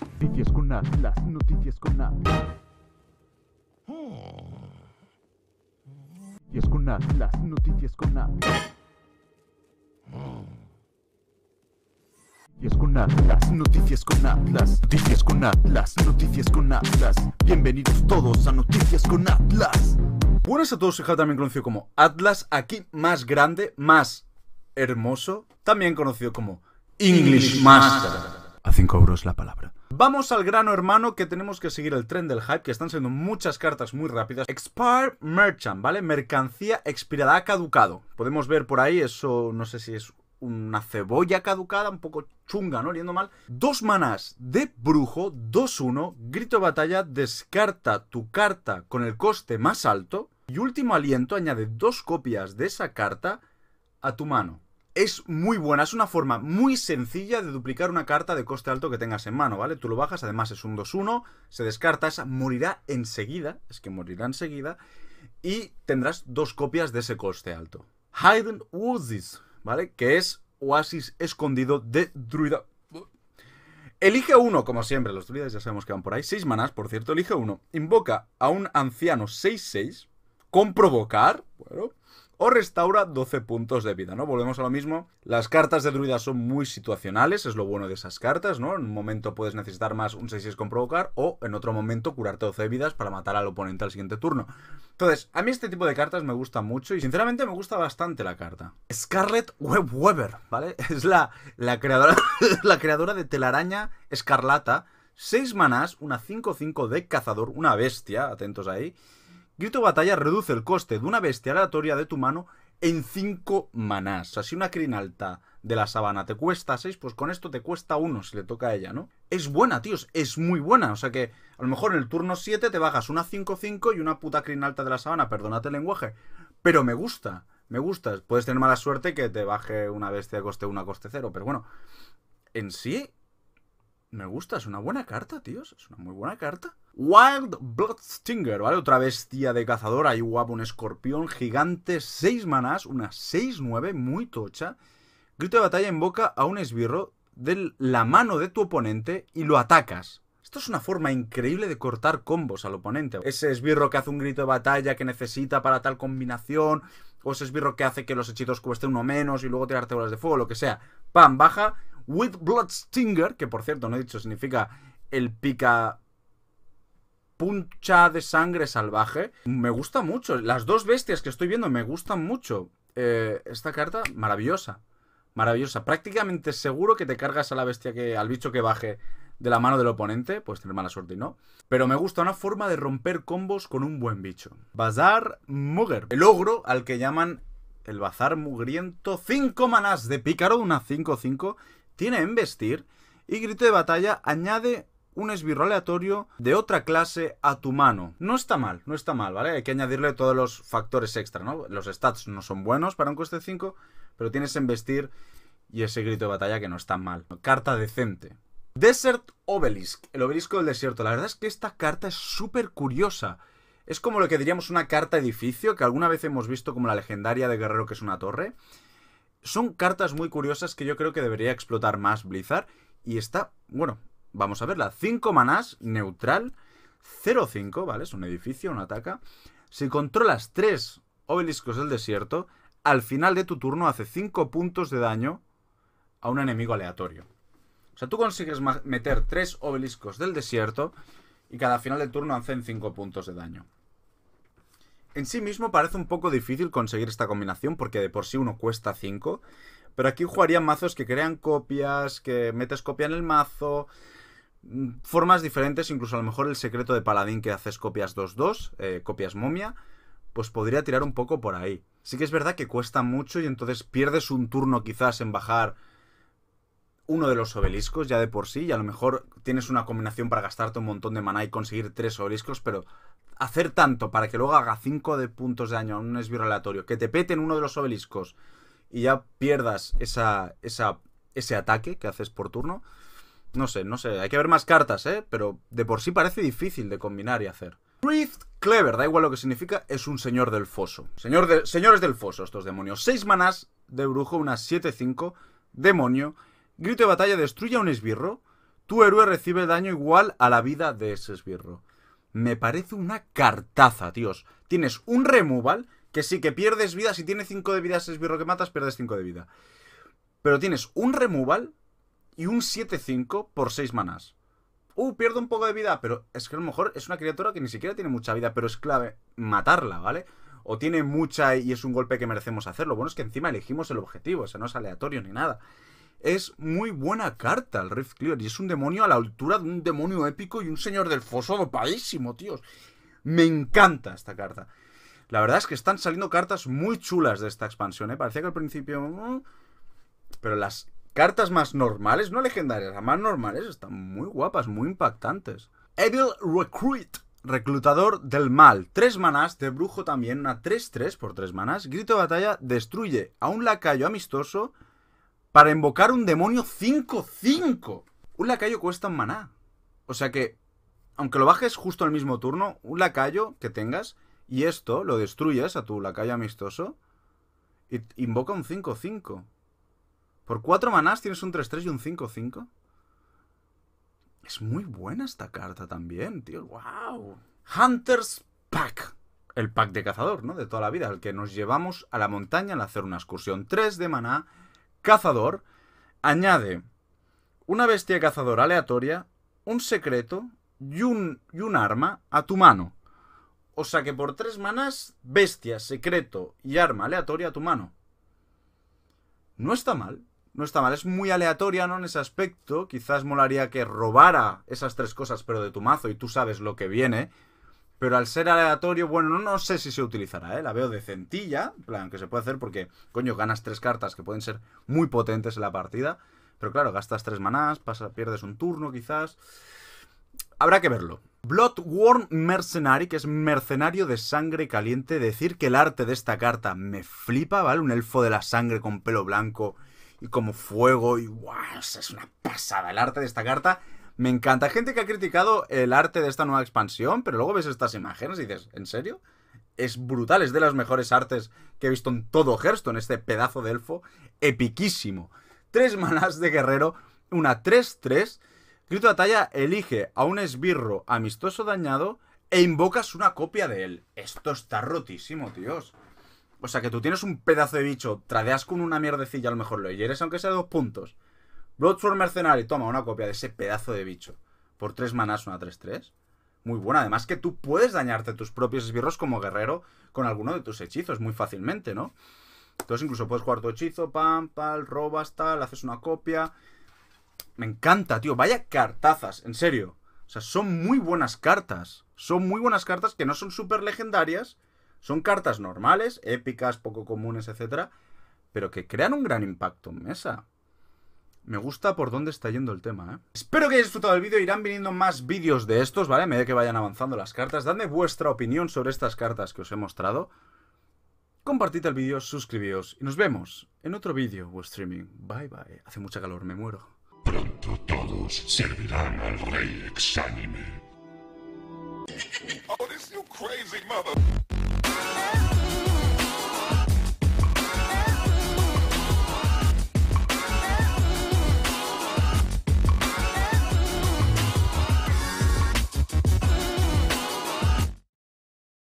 Noticias con Atlas. noticias con Atlas. Noticias con Atlas. noticias con Atlas. Noticias con Atlas. las noticias con Atlas. noticias con Atlas. noticias con atlas Bienvenidos todos a Noticias con Atlas. Buenas a todos, soy también conocido como Atlas, aquí más grande, más hermoso, también conocido como English Master. A 5 euros la palabra. Vamos al grano, hermano, que tenemos que seguir el tren del hype, que están siendo muchas cartas muy rápidas. Expire Merchant, ¿vale? Mercancía expirada, caducado. Podemos ver por ahí, eso no sé si es una cebolla caducada, un poco chunga, ¿no? Oliendo mal. Dos manas de brujo, 2-1, grito de batalla, descarta tu carta con el coste más alto. Y último aliento, añade dos copias de esa carta a tu mano es muy buena, es una forma muy sencilla de duplicar una carta de coste alto que tengas en mano, ¿vale? Tú lo bajas, además es un 2-1, se descarta esa, morirá enseguida, es que morirá enseguida, y tendrás dos copias de ese coste alto. Hidden woods ¿vale? Que es oasis escondido de druida. Elige uno, como siempre, los druidas ya sabemos que van por ahí. Seis manas por cierto, elige uno. Invoca a un anciano 6-6 con provocar, bueno, o restaura 12 puntos de vida, ¿no? Volvemos a lo mismo. Las cartas de druida son muy situacionales, es lo bueno de esas cartas, ¿no? En un momento puedes necesitar más un 6-6 con provocar o en otro momento curarte 12 vidas para matar al oponente al siguiente turno. Entonces, a mí este tipo de cartas me gusta mucho y sinceramente me gusta bastante la carta. Scarlet Web Weber, ¿vale? Es la, la, creadora, la creadora de telaraña escarlata. 6 manás, una 5-5 de cazador, una bestia, atentos ahí. Grito batalla reduce el coste de una bestia aleatoria de tu mano en 5 manás. O sea, si una crin alta de la sabana te cuesta 6, pues con esto te cuesta 1 si le toca a ella, ¿no? Es buena, tíos, es muy buena. O sea que a lo mejor en el turno 7 te bajas una 5-5 y una puta crin alta de la sabana, perdónate el lenguaje. Pero me gusta, me gusta. Puedes tener mala suerte que te baje una bestia de coste 1 a coste 0, pero bueno. En sí, me gusta, es una buena carta, tíos. Es una muy buena carta. Wild Bloodstinger, ¿vale? Otra bestia de cazador. Ahí guapo, un escorpión gigante. Seis manás, una 6-9, muy tocha. Grito de batalla invoca a un esbirro de la mano de tu oponente y lo atacas. Esto es una forma increíble de cortar combos al oponente. Ese esbirro que hace un grito de batalla que necesita para tal combinación o ese esbirro que hace que los hechizos cuesten uno menos y luego tirarte bolas de fuego, lo que sea. Pam, baja. With blood stinger que por cierto, no he dicho, significa el pica puncha de sangre salvaje. Me gusta mucho. Las dos bestias que estoy viendo me gustan mucho. Eh, esta carta, maravillosa. Maravillosa. Prácticamente seguro que te cargas a la bestia que. al bicho que baje de la mano del oponente, puedes tener mala suerte y no. Pero me gusta una forma de romper combos con un buen bicho. Bazar Mugger, el ogro al que llaman el Bazar Mugriento, 5 manás de pícaro, una 5-5, tiene embestir y grito de batalla añade un esbirro aleatorio de otra clase a tu mano. No está mal, no está mal, ¿vale? Hay que añadirle todos los factores extra, ¿no? Los stats no son buenos para un coste 5, pero tienes embestir y ese grito de batalla que no está mal. Carta decente. Desert Obelisk, el obelisco del desierto. La verdad es que esta carta es súper curiosa. Es como lo que diríamos una carta edificio, que alguna vez hemos visto como la legendaria de Guerrero que es una torre. Son cartas muy curiosas que yo creo que debería explotar más Blizzard. Y está, bueno, vamos a verla. 5 manás, neutral, 0-5, ¿vale? Es un edificio, una ataca. Si controlas 3 obeliscos del desierto, al final de tu turno hace 5 puntos de daño a un enemigo aleatorio. O sea, tú consigues meter tres obeliscos del desierto y cada final de turno hacen 5 puntos de daño. En sí mismo parece un poco difícil conseguir esta combinación porque de por sí uno cuesta 5, pero aquí jugarían mazos que crean copias, que metes copia en el mazo, mm, formas diferentes, incluso a lo mejor el secreto de paladín que haces copias 2-2, eh, copias momia, pues podría tirar un poco por ahí. Sí que es verdad que cuesta mucho y entonces pierdes un turno quizás en bajar uno de los obeliscos ya de por sí, y a lo mejor tienes una combinación para gastarte un montón de maná y conseguir tres obeliscos, pero hacer tanto para que luego haga cinco de puntos de daño a un esbirro aleatorio, que te peten uno de los obeliscos y ya pierdas esa, esa, ese ataque que haces por turno. No sé, no sé, hay que ver más cartas, ¿eh? Pero de por sí parece difícil de combinar y hacer. Rift Clever, da igual lo que significa, es un señor del foso. Señor de, señores del foso, estos demonios. Seis manás de brujo, Unas 7-5, demonio, Grito de batalla destruye a un esbirro. Tu héroe recibe daño igual a la vida de ese esbirro. Me parece una cartaza, tíos. Tienes un removal que sí que pierdes vida. Si tiene 5 de vida ese esbirro que matas, pierdes 5 de vida. Pero tienes un removal y un 7-5 por 6 manás. Uh, pierdo un poco de vida, pero es que a lo mejor es una criatura que ni siquiera tiene mucha vida, pero es clave matarla, ¿vale? O tiene mucha y es un golpe que merecemos hacerlo. Bueno, es que encima elegimos el objetivo, o sea, no es aleatorio ni nada es muy buena carta el Rift Clear. Y es un demonio a la altura de un demonio épico y un señor del foso dopadísimo, tíos. Me encanta esta carta. La verdad es que están saliendo cartas muy chulas de esta expansión, ¿eh? Parecía que al principio... Mm, pero las cartas más normales, no legendarias, las más normales, están muy guapas, muy impactantes. Evil Recruit, reclutador del mal. Tres manas de brujo también, una 3-3 por tres manas Grito de batalla, destruye a un lacayo amistoso para invocar un demonio 5-5. Un lacayo cuesta un maná. O sea que, aunque lo bajes justo al mismo turno, un lacayo que tengas, y esto lo destruyes a tu lacayo amistoso, y invoca un 5-5. Por 4 manás tienes un 3-3 y un 5-5. Es muy buena esta carta también, tío. ¡Wow! Hunter's Pack. El pack de cazador, ¿no? De toda la vida. Al que nos llevamos a la montaña al hacer una excursión. 3 de maná cazador, añade una bestia cazadora aleatoria, un secreto y un, arma a tu mano. O sea que por tres manas, bestia, secreto y arma aleatoria a tu mano. No está mal, no está mal. Es muy aleatoria, ¿no? En ese aspecto. Quizás molaría que robara esas tres cosas, pero de tu mazo y tú sabes lo que viene. Pero al ser aleatorio, bueno, no, sé si se utilizará, ¿eh? La veo de centilla, plan, que se puede hacer porque, coño, ganas tres cartas que pueden ser muy potentes en la partida. Pero claro, gastas tres manás, pasa, pierdes un turno quizás. Habrá que verlo. Bloodworm Mercenary, que es mercenario de sangre caliente. Decir que el arte de esta carta me flipa, ¿vale? Un elfo de la sangre con pelo blanco y como fuego y wow, es una pasada. El arte de esta carta me encanta. Gente que ha criticado el arte de esta nueva expansión, pero luego ves estas imágenes y dices, ¿en serio? Es brutal, es de las mejores artes que he visto en todo Hearthstone, este pedazo de elfo epiquísimo. Tres manas de guerrero, una 3-3. Grito de talla elige a un esbirro amistoso dañado e invocas una copia de él. Esto está rotísimo, tíos. O sea que tú tienes un pedazo de bicho, tradeas con una mierdecilla a lo mejor lo hieres, aunque sea dos puntos. Mercenario Mercenary, toma una copia de ese pedazo de bicho. Por 3 manas una 3-3. Muy buena. Además que tú puedes dañarte tus propios esbirros como guerrero con alguno de tus hechizos muy fácilmente, ¿no? Entonces incluso puedes jugar tu hechizo, pam, pal, robas, tal, haces una copia. Me encanta, tío. Vaya cartazas, en serio. O sea, son muy buenas cartas. Son muy buenas cartas que no son súper legendarias. Son cartas normales, épicas, poco comunes, etc. Pero que crean un gran impacto en mesa. Me gusta por dónde está yendo el tema, ¿eh? Espero que hayáis disfrutado el vídeo. Irán viniendo más vídeos de estos, ¿vale? A medida que vayan avanzando las cartas. Dadme vuestra opinión sobre estas cartas que os he mostrado. Compartid el vídeo, suscribíos y nos vemos en otro vídeo o streaming. Bye, bye. Hace mucha calor, me muero. Pronto todos servirán al rey exánime. Oh,